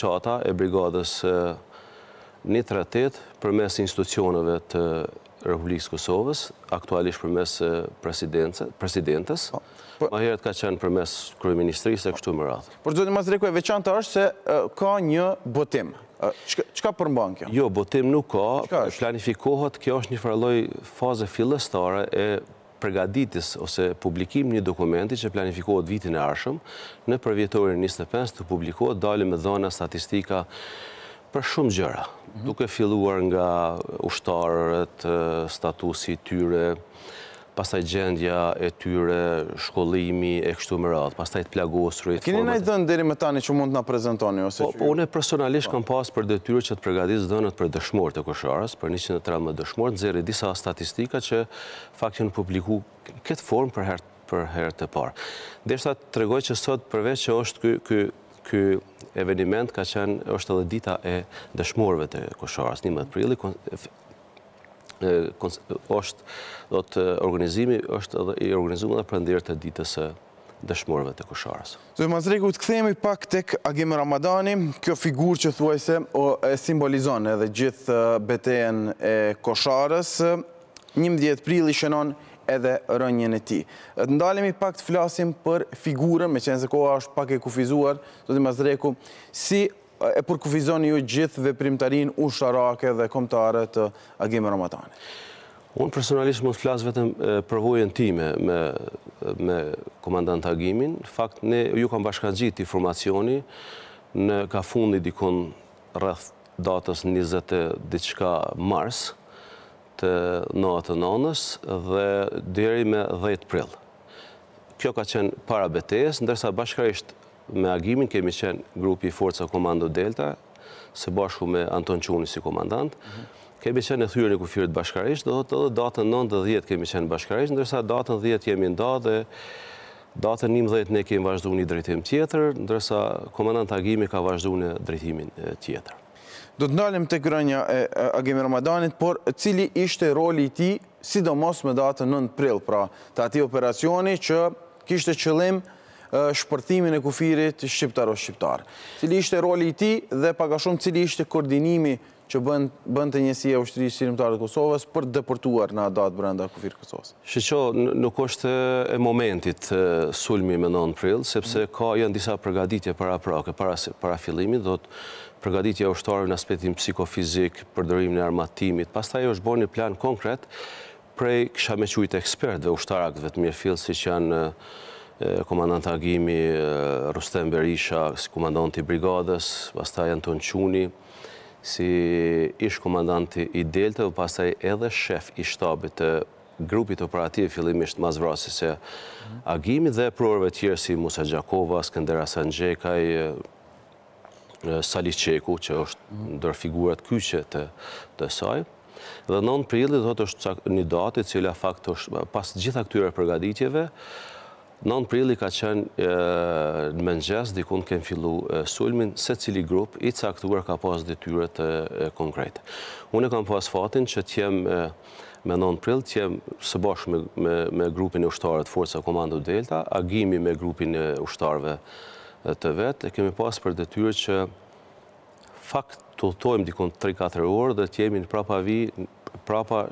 qata e brigadës një të ratet për mes institucionove të Republikës Kosovës, aktualisht për mes presidentës, po, po. ma herët ka qenë për mes kryeministrisë e kështu më ratë. Por zotë Mazreku e veçanë të është se ka një botim. Qka përmban kjo? Jo, botim nuk ka, planifikohet, kjo është një faraloj faze fillestare e përgaditis ose publikim një dokumenti që planifikohet vitin e arshëm, në përvjetorin 25 të publikohet dalë me dhona statistika për shumë gjëra, mhm. duke filluar nga ushtarët, statusi, tyre, pasaj gjendja e tyre, shkollimi, e kështu më radhë, pasaj të plagosurit. Keni nëjtë dënë deri me tani që mund të nga prezentoni? Po, po une personalisht kam pas për detyre që të pregatis dënët për dëshmorët e kosharës, për 113 dëshmorët, zeri disa statistika që në publiku këtë formë për herë për herë të parë. Deshta të tregoj që sot përveç që është këj event ka qenë, është edhe dita e dëshmorëve të koshorës, një më të prili, është do të organizimi është edhe i organizuar për ndër të ditës së dëshmorëve të kosharës. Zoj Mazreku, të këthejmë i pak tek Agime Ramadani, kjo figur që thuaj se o e simbolizon edhe gjithë betejen e kosharës, një djetë pril i shenon edhe rënjën e ti. Të ndalim i pak të flasim për figurën, me se koha është pak e kufizuar, Zoj Mazreku, si e përkufizoni ju gjithë veprimtarin ushtarake dhe komtare të agime Ramatani? Unë personalisht më të flasë vetëm për vojën time me komandant agimin. Fakt, ne ju kam bashkan gjithë të informacioni në ka fundi dikon rrëth datës 20 diqka mars të natë nënës dhe dheri me 10 prill. Kjo ka qenë para betes, ndërsa bashkarisht me agimin kemi qenë grupi Forca Komando Delta, se bashku me Anton Quni si komandant, kemi qenë e thyrën një kufirët bashkarisht, dhe dhe datën 9-10 kemi qenë bashkarisht, ndërsa datën 10 jemi nda dhe datën 11 ne kemi vazhdu një drejtim tjetër, ndërsa komandant agimi ka vazhdu një drejtimin tjetër. Do të ndalim të kërënja e agimi Ramadanit, por cili ishte roli ti sidomos me datën 9 prill, pra të ati operacioni që kishte qëllim nështë shpërthimin e kufirit shqiptaro-shqiptar. Cili ishte roli i ti dhe paka shumë cili ishte koordinimi që bënd të njësia ushtërisë shqiptarët Kosovës për dëpërtuar në datë brenda kufirë Kosovës? Shqo, nuk është e momentit sulmi me non prill, sepse ka janë disa përgaditje para prake, para filimi, do të përgaditje ushtarë në aspetin psikofizik, përdërim në armatimit, pas ta e është bërë një plan konkret prej kësha me qujtë ekspertve, ushtarakve të mjefilë, si që janë komandant Agimi Rustem Berisha, si komandant i brigadës, pastaj Anton Quni, si ish komandant i Delta, pastaj edhe shef i shtabit të grupit operativ, fillimisht mas vrasis e Agimi, dhe prorëve tjerë si Musa Gjakova, Skendera Sanxekaj, Salis Qeku, që është ndër figurat kyqe të saj. Dhe 9 prillit, dhe të është një datit, cila fakt është pas gjitha këtyre përgaditjeve, 9 prilli ka qenë në mëngjes, dikun kemë fillu sulmin, se cili grup i caktuar ka pas dhe tyret konkrete. Unë e kam pas fatin që t'jem me 9 prili, t'jem së bashkë me grupin e ushtarët Forca Komando Delta, agimi me grupin e ushtarëve të vetë, e kemi pas për dhe që fakt të utojmë dikun 3-4 orë dhe t'jemi në prapa vi, prapa